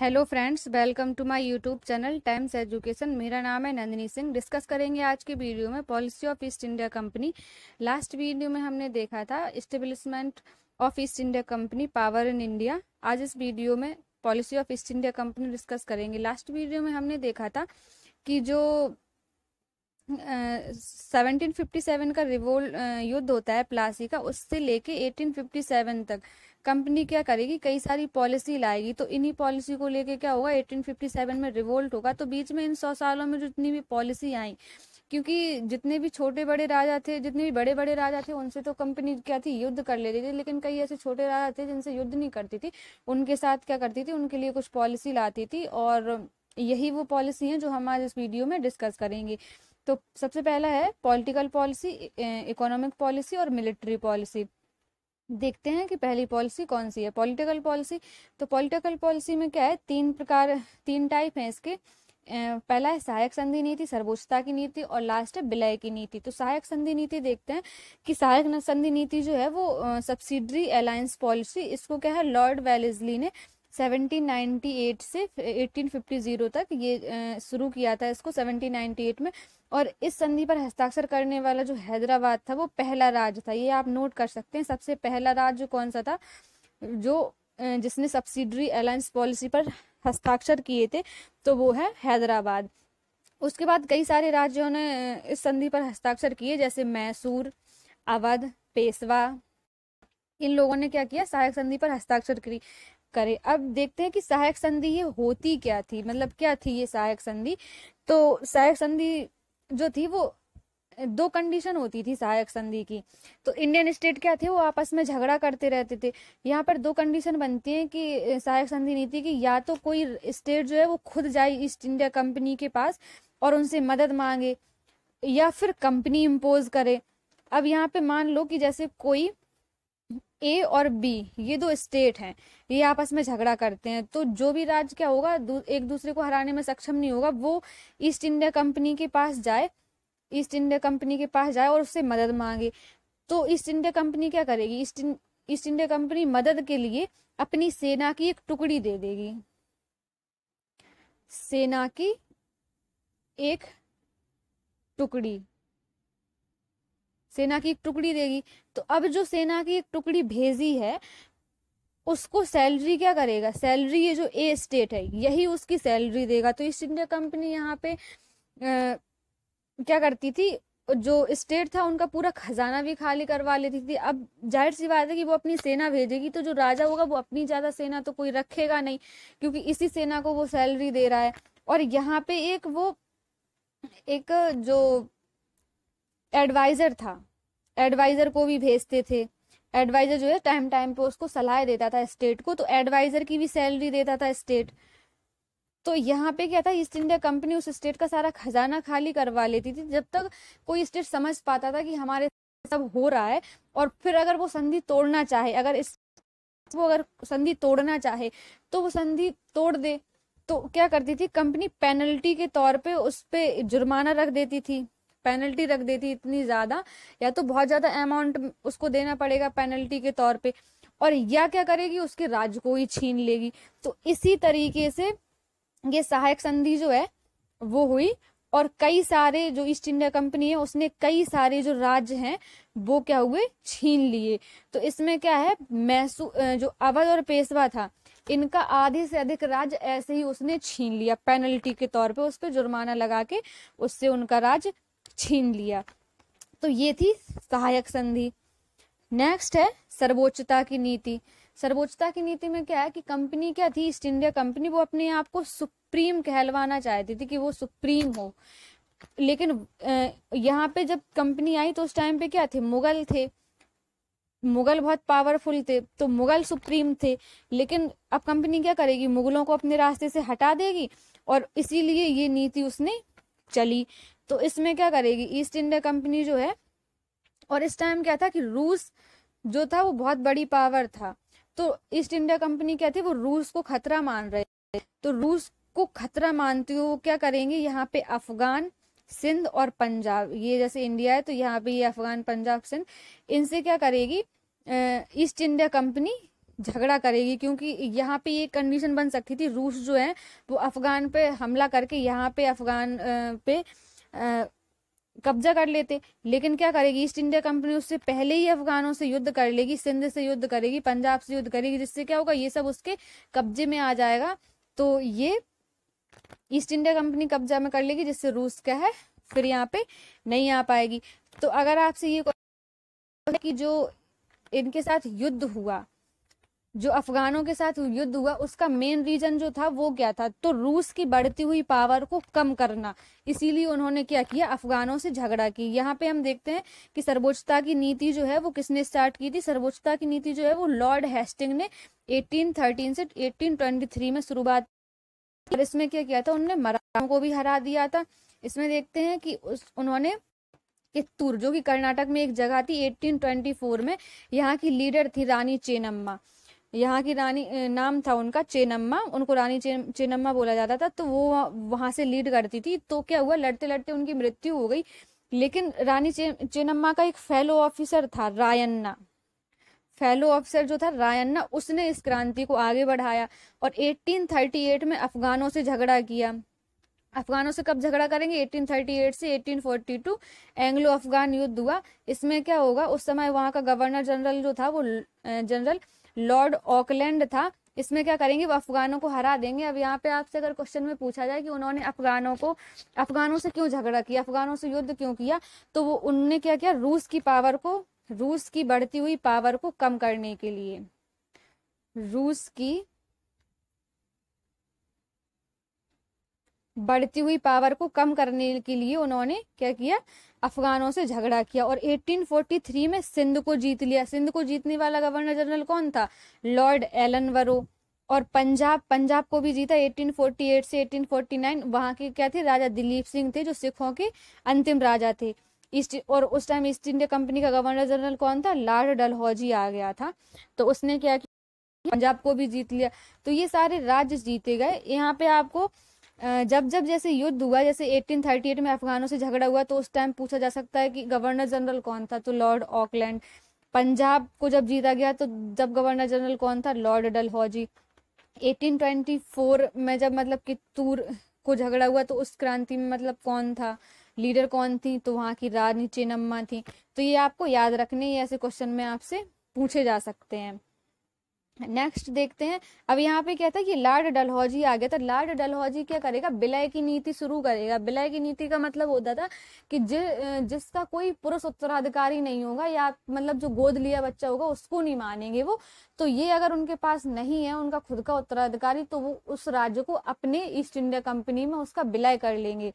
Hello friends welcome to my YouTube channel Times Education मेरा नाम है नंदिनी सिंह डिस्कस करेंगे आज के वीडियो में policy of East India Company last video में हमने देखा था establishment of East India Company power in India आज इस वीडियो में policy of East India Company discuss करेंगे लास्ट वीडियो में हमने देखा था कि जो सेवनटीन uh, का रिवोल्ट uh, युद्ध होता है प्लासी का उससे लेके एटीन तक कंपनी क्या करेगी कई सारी पॉलिसी लाएगी तो इन्हीं पॉलिसी को लेके क्या होगा 1857 में रिवोल्ट होगा तो बीच में इन सौ सालों में जितनी भी पॉलिसी आई क्योंकि जितने भी छोटे बड़े राजा थे जितने भी बड़े बड़े राजा थे उनसे तो कंपनी क्या थी युद्ध कर लेती थी लेकिन कई ऐसे छोटे राजा थे जिनसे युद्ध नहीं करती थी उनके साथ क्या करती थी उनके लिए कुछ पॉलिसी लाती थी और यही वो पॉलिसी है जो हम आज इस वीडियो में डिस्कस करेंगे तो सबसे पहला है पॉलिटिकल पॉलिसी इकोनॉमिक पॉलिसी और मिलिट्री पॉलिसी देखते हैं कि पहली पॉलिसी कौन सी है पॉलिटिकल पॉलिसी तो पॉलिटिकल पॉलिसी में क्या है तीन प्रकार तीन टाइप हैं इसके पहला है सहायक संधि नीति सर्वोच्चता की नीति और लास्ट है विलय की नीति तो सहायक संधि नीति देखते हैं कि सहायक संधि नीति जो है वो सब्सिडरी अलायंस पॉलिसी इसको क्या है लॉर्ड वेलिजली ने 1798 से 1850 तक ये शुरू किया था इसको 1798 में और इस संधि पर हस्ताक्षर करने वाला जो हैदराबाद था वो पहला राज्य था ये आप नोट कर सकते हैं सबसे पहला राज्य कौन सा था जो जिसने सब्सिडरी अलायंस पॉलिसी पर हस्ताक्षर किए थे तो वो है हैदराबाद उसके बाद कई सारे राज्यों ने इस संधि पर हस्ताक्षर किए जैसे मैसूर अवध पेशवा इन लोगों ने क्या किया सहायक संधि पर हस्ताक्षर करी करे अब देखते हैं कि सहायक संधि ये होती क्या थी मतलब क्या थी ये सहायक संधि तो सहायक संधि जो थी वो दो कंडीशन होती थी सहायक संधि की तो इंडियन स्टेट क्या थे वो आपस में झगड़ा करते रहते थे यहाँ पर दो कंडीशन बनती हैं कि सहायक संधि नीति की या तो कोई स्टेट जो है वो खुद जाए ईस्ट इंडिया कंपनी के पास और उनसे मदद मांगे या फिर कंपनी इम्पोज करे अब यहाँ पे मान लो कि जैसे कोई ए और बी ये दो स्टेट हैं ये आपस में झगड़ा करते हैं तो जो भी राज्य क्या होगा एक दूसरे को हराने में सक्षम नहीं होगा वो ईस्ट इंडिया कंपनी के पास जाए ईस्ट इंडिया कंपनी के पास जाए और उससे मदद मांगे तो ईस्ट इंडिया कंपनी क्या करेगी ईस्ट ईस्ट इंडिया कंपनी मदद के लिए अपनी सेना की एक टुकड़ी दे देगी सेना की एक टुकड़ी सेना की एक टुकड़ी देगी तो अब जो सेना की एक टुकड़ी भेजी है उसको सैलरी क्या करेगा सैलरी ये जो ए स्टेट है यही उसकी सैलरी देगा तो ईस्ट इंडिया कंपनी यहाँ पे आ, क्या करती थी जो स्टेट था उनका पूरा खजाना भी खाली करवा लेती थी अब जाहिर सी बात है कि वो अपनी सेना भेजेगी तो जो राजा होगा वो अपनी ज़्यादा सेना तो कोई रखेगा नहीं क्योंकि इसी सेना को वो सैलरी दे रहा है और यहाँ पे एक वो एक जो एडवाइज़र था एडवाइजर को भी भेजते थे एडवाइजर जो है टाइम टाइम पे उसको सलाह देता था स्टेट को तो एडवाइजर की भी सैलरी देता था स्टेट तो यहाँ पे क्या था ईस्ट इंडिया कंपनी उस स्टेट का सारा खजाना खाली करवा लेती थी जब तक कोई स्टेट समझ पाता था कि हमारे सब हो रहा है और फिर अगर वो संधि तोड़ना चाहे अगर इस वो अगर संधि तोड़ना चाहे तो वो संधि तोड़ दे तो क्या करती थी कंपनी पेनल्टी के तौर पे उस पर जुर्माना रख देती थी पेनल्टी रख देती इतनी ज़्यादा या तो बहुत ज़्यादा अमाउंट उसको देना पड़ेगा पेनल्टी के तौर पे और या क्या करेगी उसके राज्य को ही छीन लेगी तो इसी तरीके से ये सहायक संधि जो है वो हुई और कई सारे जो ईस्ट इंडिया कंपनी है उसने कई सारे जो राज्य हैं वो क्या हुए छीन लिए तो इसमें क्या है मैसू जो अवध और पेशवा था इनका आधे से अधिक राज्य ऐसे ही उसने छीन लिया पेनल्टी के तौर पे उस पर जुर्माना लगा के उससे उनका राज्य छीन लिया तो ये थी सहायक संधि नेक्स्ट है सर्वोच्चता की नीति सर्वोच्चता की नीति में क्या है कि कंपनी क्या थी ईस्ट इंडिया कंपनी वो अपने आप को सुप्रीम कहलवाना चाहती थी कि वो सुप्रीम हो लेकिन यहाँ पे जब कंपनी आई तो उस टाइम पे क्या थे मुगल थे मुगल बहुत पावरफुल थे तो मुगल सुप्रीम थे लेकिन अब कंपनी क्या करेगी मुगलों को अपने रास्ते से हटा देगी और इसीलिए ये नीति उसने चली तो इसमें क्या करेगी ईस्ट इंडिया कंपनी जो है और इस टाइम क्या था कि रूस जो था वो बहुत बड़ी पावर था तो ईस्ट इंडिया कंपनी क्या थी वो रूस को खतरा मान रहे थे तो रूस को खतरा मानते हुए वो क्या करेंगे यहाँ पे अफगान सिंध और पंजाब ये जैसे इंडिया है तो यहाँ पे ये अफगान पंजाब सिंध इनसे क्या करेगी ईस्ट इंडिया कंपनी झगड़ा करेगी क्योंकि यहाँ पे ये कंडीशन बन सकती थी रूस जो है वो अफगान पे हमला करके यहाँ पे अफगान पे कब्जा कर लेते लेकिन क्या करेगी ईस्ट इंडिया कंपनी उससे पहले ही अफगानों से युद्ध कर लेगी सिंध से युद्ध करेगी पंजाब से युद्ध करेगी जिससे क्या होगा ये सब उसके कब्जे में आ जाएगा तो ये ईस्ट इंडिया कंपनी कब्जा में कर लेगी जिससे रूस क्या है फिर यहाँ पे नहीं आ पाएगी तो अगर आपसे ये कि जो इनके साथ युद्ध हुआ जो अफगानों के साथ युद्ध हुआ उसका मेन रीजन जो था वो क्या था तो रूस की बढ़ती हुई पावर को कम करना इसीलिए उन्होंने क्या किया अफगानों से झगड़ा की यहाँ पे हम देखते हैं कि सर्वोच्चता की नीति जो है वो किसने स्टार्ट की थी सर्वोच्चता की नीति जो है वो लॉर्ड हेस्टिंग ने 1813 से 1823 में शुरुआत और इसमें क्या किया था उन्होंने मराठों को भी हरा दिया था इसमें देखते हैं कि उस उन्होंने कित्तूर जो कि कर्नाटक में एक जगह थी 1824 में यहाँ की लीडर थी रानी चेनम्मा यहाँ की रानी नाम था उनका चेनम्मा उनको रानी चे, चेनम्मा बोला जाता था तो वो वहां से लीड करती थी तो क्या हुआ लड़ते लड़ते उनकी मृत्यु हो गई लेकिन रानी चे, चेनम्मा का एक फेलो ऑफिसर था रायन्ना फेलो ऑफिसर जो था रायन्ना उसने इस क्रांति को आगे बढ़ाया और 1838 में अफगानों से झगड़ा किया अफगानों से कब झगड़ा करेंगे 1838 से 1842 एंग्लो अफगान युद्ध हुआ इसमें क्या होगा उस समय वहां का गवर्नर जनरल जो था वो जनरल लॉर्ड ऑकलैंड था इसमें क्या करेंगे वो अफगानों को हरा देंगे अब यहाँ पे आपसे अगर क्वेश्चन में पूछा जाए कि उन्होंने अफगानों को अफगानों से क्यों झगड़ा किया अफगानों से युद्ध क्यों किया तो वो उनने क्या किया रूस की पावर को रूस की बढ़ती हुई पावर को कम करने के लिए रूस की बढ़ती हुई पावर को कम करने के लिए उन्होंने क्या किया अफगानों से झगड़ा किया और 1843 में सिंध को जीत लिया सिंध को जीतने वाला गवर्नर जनरल कौन था लॉर्ड एलन वरो और पंजाब पंजाब को भी जीता 1848 से 1849 वहाँ के क्या थे राजा दिलीप सिंह थे जो सिखों के अंतिम राजा थे ईस्ट और उस टाइम ईस्ट इंडिया कंपनी का गवर्नर जनरल कौन था लॉर्ड डलहौजी आ गया था तो उसने क्या किया पंजाब को भी जीत लिया तो ये सारे राज्य जीते गए यहाँ पे आपको जब जब जैसे युद्ध हुआ जैसे 1838 में अफगानों से झगड़ा हुआ तो उस टाइम पूछा जा सकता है कि गवर्नर जनरल कौन था तो लॉर्ड ऑकलैंड पंजाब को जब जीता गया तो जब गवर्नर जनरल कौन था लॉर्ड डलहौजी 1824 में जब मतलब कि तूर को झगड़ा हुआ तो उस क्रांति में मतलब कौन था लीडर कौन थी तो वहाँ की रानी चेनम्मा थी तो ये आपको याद रखने ऐसे क्वेश्चन में आपसे पूछे जा सकते हैं नेक्स्ट देखते हैं अब यहाँ पे कहता है कि लॉर्ड डलहौजी आ गया तो लार्ड डलहौजी क्या करेगा विलय की नीति शुरू करेगा विलय की नीति का मतलब होता था कि जि, जिसका कोई पुरुष उत्तराधिकारी नहीं होगा या मतलब जो गोद लिया बच्चा होगा उसको नहीं मानेंगे वो तो ये अगर उनके पास नहीं है उनका खुद का उत्तराधिकारी तो वो उस राज्य को अपने ईस्ट इंडिया कंपनी में उसका विलय कर लेंगे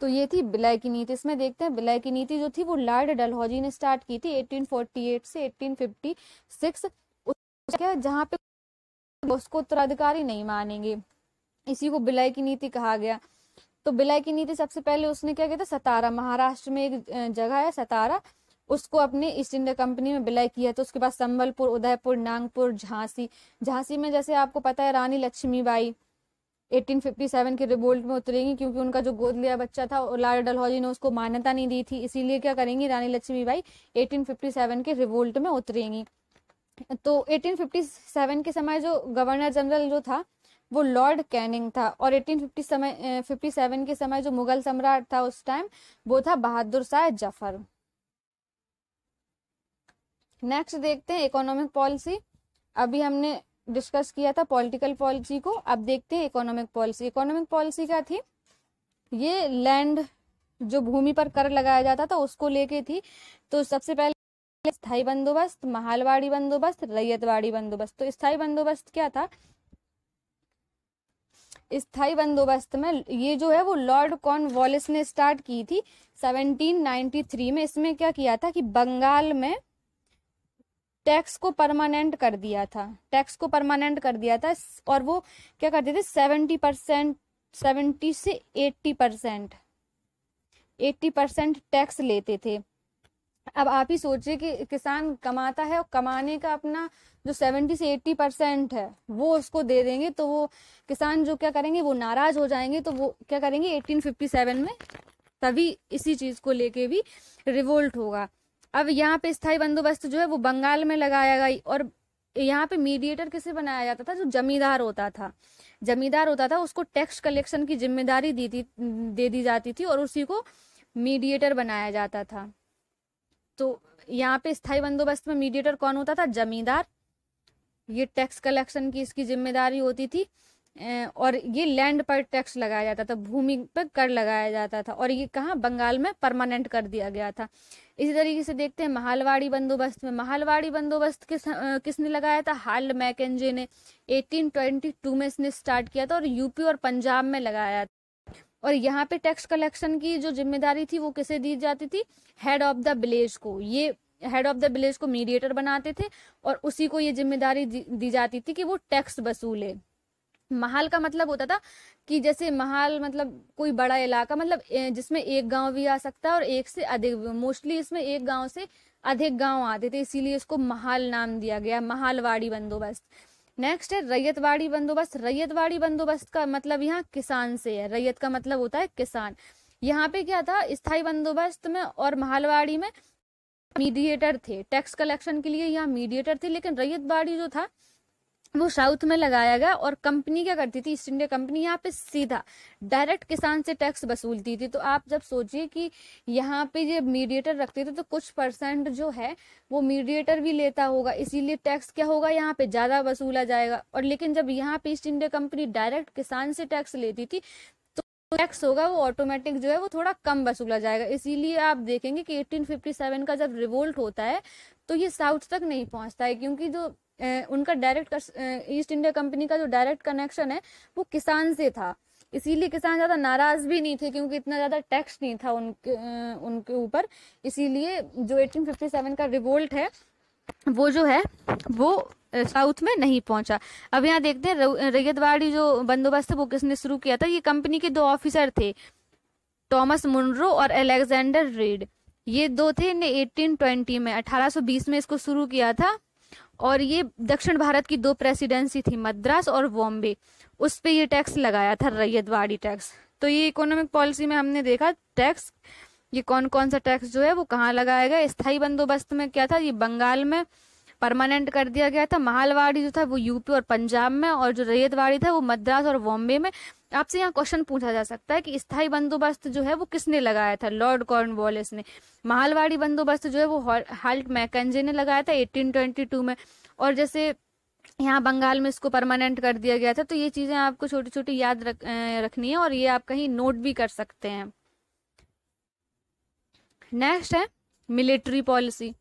तो ये थी विलय की नीति इसमें देखते हैं विलय की नीति जो थी वो लॉर्ड डलहौजी ने स्टार्ट की थी एटीन से 1856 क्या जहाँ पे उसको उत्तराधिकारी नहीं मानेंगे इसी को बिलाई की नीति कहा गया तो बिलाई की नीति सबसे पहले उसने क्या किया था सतारा महाराष्ट्र में एक जगह है सतारा उसको अपने ईस्ट इंडिया कंपनी में बिलय किया तो उसके बाद संबलपुर उदयपुर नागपुर झांसी झांसी में जैसे आपको पता है रानी लक्ष्मीबाई 1857 के रिवोल्ट में उतरेंगी क्योंकि उनका जो गोद लिया बच्चा था लाल डलहौजी ने उसको मान्यता नहीं दी थी इसीलिए क्या करेंगी रानी लक्ष्मीबाई 1857 के रिवोल्ट में उतरेंगी तो 1857 के समय जो गवर्नर जनरल जो था वो लॉर्ड कैनिंग था और 1850 समय 57 के समय जो मुगल सम्राट था उस टाइम वो था बहादुर शाह जफर नेक्स्ट देखते हैं इकोनॉमिक पॉलिसी अभी हमने डिस्कस किया था पॉलिटिकल पॉलिसी को अब देखते हैं इकोनॉमिक पॉलिसी इकोनॉमिक पॉलिसी क्या थी ये लैंड जो भूमि पर कर लगाया जाता था उसको लेके थी तो सबसे पहले स्थाई बंदोबस्त महालवाड़ी बंदोबस्त रैयतवाड़ी बंदोबस्त तो स्थाई बंदोबस्त क्या था स्थाई बंदोबस्त में ये जो है वो लॉर्ड कॉर्न वॉलिस ने स्टार्ट की थी 1793 में इसमें क्या किया था कि बंगाल में टैक्स को परमानेंट कर दिया था टैक्स को परमानेंट कर दिया था और वो क्या करते थे सेवेंटी परसेंट सेवेंटी से eighty percent eighty percent tax लेते थे अब आप ही सोचिए कि किसान कमाता है और कमाने का अपना जो सेवेंटी से एट्टी परसेंट है वो उसको दे देंगे तो वो किसान जो क्या करेंगे वो नाराज हो जाएंगे तो वो क्या करेंगे एटीन फिफ्टी सेवन में तभी इसी चीज़ को लेके भी रिवोल्ट होगा अब यहाँ पे स्थायी बंदोबस्त जो है वो बंगाल में लगाया गई और यहाँ पे मीडिएटर किसे बनाया जाता था जो जमींदार होता था जमींदार होता था उसको टैक्स कलेक्शन की जिम्मेदारी दी थी दे दी जाती थी और उसी को मीडिएटर बनाया जाता था तो यहाँ पे स्थायी बंदोबस्त में मीडिएटर कौन होता था जमींदार ये टैक्स कलेक्शन की इसकी जिम्मेदारी होती थी और ये लैंड पर टैक्स लगाया जाता था भूमि पर कर लगाया जाता था और ये कहाँ बंगाल में परमानेंट कर दिया गया था इसी तरीके से देखते हैं महालवाड़ी बंदोबस्त में महालवाड़ी बंदोबस्त किस किसने लगाया था हाल मैकेजे ने 1822 में इसने स्टार्ट किया था और यूपी और पंजाब में लगाया था और यहाँ पे टैक्स कलेक्शन की जो जिम्मेदारी थी वो किसे दी जाती थी हेड ऑफ द विलेज को ये हेड ऑफ द विलेज को मीडिएटर बनाते थे और उसी को ये जिम्मेदारी दी जाती थी कि वो टैक्स वसूले महाल का मतलब होता था कि जैसे महाल मतलब कोई बड़ा इलाका मतलब जिसमें एक गांव भी आ सकता है और एक से अधिक मोस्टली इसमें एक गांव से अधिक गांव आते थे इसीलिए इसको महाल नाम दिया गया महालवाड़ी बंदोबस्त नेक्स्ट है रैयतवाड़ी बंदोबस्त रैयतवाड़ी बंदोबस्त का मतलब यहाँ किसान से है रैयत का मतलब होता है किसान यहाँ पे क्या था स्थायी बंदोबस्त में और महालवाड़ी में मीडिएटर थे टैक्स कलेक्शन के लिए यहाँ मीडिएटर थे लेकिन रैयतवाड़ी जो था वो साउथ में लगाया गया और कंपनी क्या करती थी ईस्ट इंडिया कंपनी यहाँ पे सीधा डायरेक्ट किसान से टैक्स वसूलती थी तो आप जब सोचिए कि यहाँ पे ये मीडिएटर रखते थे तो कुछ परसेंट जो है वो मीडिएटर भी लेता होगा इसीलिए टैक्स क्या होगा यहाँ पे ज़्यादा वसूला जाएगा और लेकिन जब यहाँ पे ईस्ट इंडिया कंपनी डायरेक्ट किसान से टैक्स लेती थी तो टैक्स होगा वो ऑटोमेटिक जो है वो थोड़ा कम वसूला जाएगा इसीलिए आप देखेंगे कि 1857 का जब रिवोल्ट होता है तो ये साउथ तक नहीं पहुंचता है क्योंकि जो उनका डायरेक्ट ईस्ट इंडिया कंपनी का जो डायरेक्ट कनेक्शन है वो किसान से था इसीलिए किसान ज़्यादा नाराज भी नहीं थे क्योंकि इतना ज़्यादा टैक्स नहीं था उनके उनके ऊपर इसीलिए जो 1857 का रिवोल्ट है वो जो है वो साउथ में नहीं पहुंचा अब यहाँ देखते हैं रैयतवाड़ी जो बंदोबस्त है वो किसने शुरू किया था ये कंपनी के दो ऑफिसर थे टॉमस मुनरो और अलेक्जेंडर रीड ये दो थे इन्हें 1820 में 1820 में इसको शुरू किया था और ये दक्षिण भारत की दो प्रेसिडेंसी थी मद्रास और बॉम्बे उस पर ये टैक्स लगाया था रैयतवाड़ी टैक्स तो ये इकोनॉमिक पॉलिसी में हमने देखा टैक्स ये कौन कौन सा टैक्स जो है वो कहाँ लगाया गया स्थायी बंदोबस्त में क्या था ये बंगाल में परमानेंट कर दिया गया था महालवाड़ी जो था वो यूपी और पंजाब में और जो रैयतवाड़ी था वो मद्रास और बॉम्बे में आपसे यहाँ क्वेश्चन पूछा जा सकता है कि स्थायी बंदोबस्त जो है वो किसने लगाया था लॉर्ड कॉर्न ने महालवाड़ी बंदोबस्त जो है वो हाल्ट मैकंजे ने लगाया था एटीन में और जैसे यहाँ बंगाल में इसको परमानेंट कर दिया गया था तो ये चीजें आपको छोटी छोटी याद रख, रखनी है और ये आप कहीं नोट भी कर सकते हैं नेक्स्ट है मिलिट्री पॉलिसी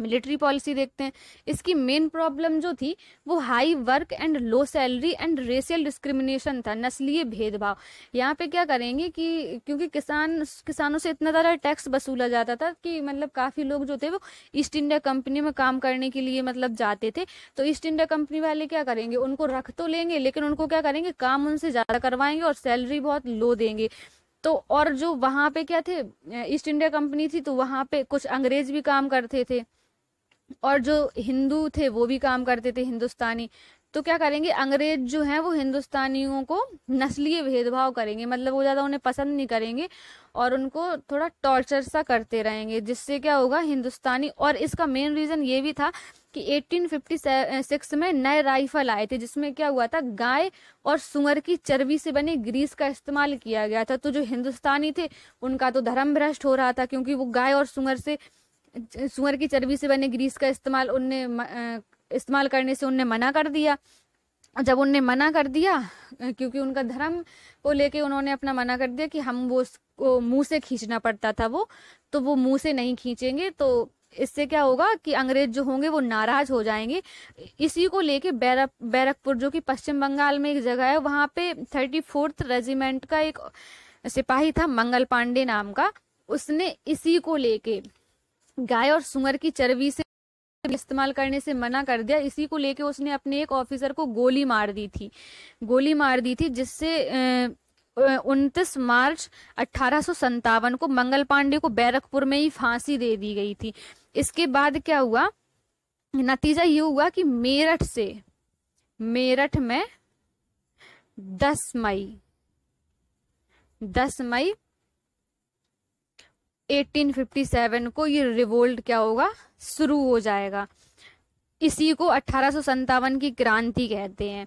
मिलिट्री पॉलिसी देखते हैं इसकी मेन प्रॉब्लम जो थी वो high work and low salary and racial discrimination था नस्लीय भेदभाव यहाँ पे क्या करेंगे कि क्योंकि किसान किसानों से इतना ज़्यादा टैक्स वसूला जाता था कि मतलब काफ़ी लोग जो थे वो ईस्ट इंडिया कंपनी में काम करने के लिए मतलब जाते थे तो ईस्ट इंडिया कंपनी वाले क्या करेंगे उनको रख तो लेंगे लेकिन उनको क्या करेंगे काम उनसे ज़्यादा करवाएंगे और सैलरी बहुत लो देंगे तो और जो वहाँ पे क्या थे ईस्ट इंडिया कंपनी थी तो वहाँ पे कुछ अंग्रेज भी काम करते थे और जो हिंदू थे वो भी काम करते थे हिंदुस्तानी तो क्या करेंगे अंग्रेज जो हैं वो हिंदुस्तानियों को नस्लीय भेदभाव करेंगे मतलब वो ज़्यादा उन्हें पसंद नहीं करेंगे और उनको थोड़ा टॉर्चर सा करते रहेंगे जिससे क्या होगा हिंदुस्तानी और इसका मेन रीज़न ये भी था कि 1856 में नए राइफल आए थे जिसमें क्या हुआ था गाय और सुअर की चर्बी से बने ग्रीस का इस्तेमाल किया गया था तो जो हिंदुस्तानी थे उनका तो धर्म भ्रष्ट हो रहा था क्योंकि वो गाय और सुअर से सुअर की चर्बी से बने ग्रीस का इस्तेमाल उनने इस्तेमाल करने से उनने मना कर दिया जब उनने मना कर दिया क्योंकि उनका धर्म को लेके उन्होंने अपना मना कर दिया कि हम वो उसको मुंह से खींचना पड़ता था वो तो वो मुंह से नहीं खींचेंगे तो इससे क्या होगा कि अंग्रेज जो होंगे वो नाराज हो जाएंगे इसी को लेके बैरक बैरकपुर जो कि पश्चिम बंगाल में एक जगह है वहाँ पे थर्टी फोर्थ रेजिमेंट का एक सिपाही था मंगल पांडे नाम का उसने इसी को लेके गाय और सुअर की चर्बी से इस्तेमाल करने से मना कर दिया इसी को लेके उसने अपने एक ऑफिसर को गोली मार दी थी गोली मार दी थी जिससे उनतीस मार्च अठारह को मंगल पांडे को बैरकपुर में ही फांसी दे दी गई थी इसके बाद क्या हुआ नतीजा ये हुआ कि मेरठ से मेरठ में 10 मई 10 मई 1857 को ये रिवोल्ट क्या होगा शुरू हो जाएगा इसी को अठारह की क्रांति कहते हैं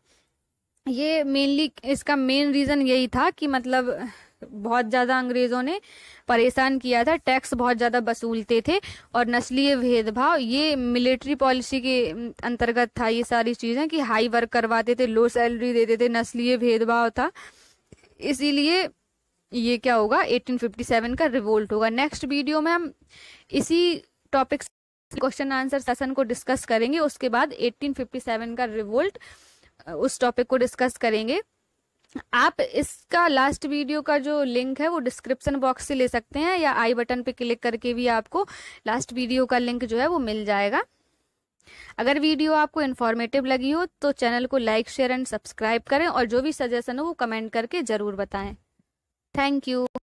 ये मेनली इसका मेन रीज़न यही था कि मतलब बहुत ज़्यादा अंग्रेज़ों ने परेशान किया था टैक्स बहुत ज़्यादा वसूलते थे और नस्लीय भेदभाव ये मिलिट्री पॉलिसी के अंतर्गत था ये सारी चीज़ें कि हाई वर्क करवाते थे लो सैलरी देते थे नस्लीय भेदभाव था इसीलिए ये क्या होगा 1857 का रिवोल्ट होगा नेक्स्ट वीडियो में हम इसी टॉपिक क्वेश्चन आंसर सेशन को डिस्कस करेंगे उसके बाद 1857 का रिवोल्ट उस टॉपिक को डिस्कस करेंगे आप इसका लास्ट वीडियो का जो लिंक है वो डिस्क्रिप्शन बॉक्स से ले सकते हैं या आई बटन पे क्लिक करके भी आपको लास्ट वीडियो का लिंक जो है वो मिल जाएगा अगर वीडियो आपको इन्फॉर्मेटिव लगी हो तो चैनल को लाइक शेयर एंड सब्सक्राइब करें और जो भी सजेशन हो वो कमेंट करके ज़रूर बताएं Thank you.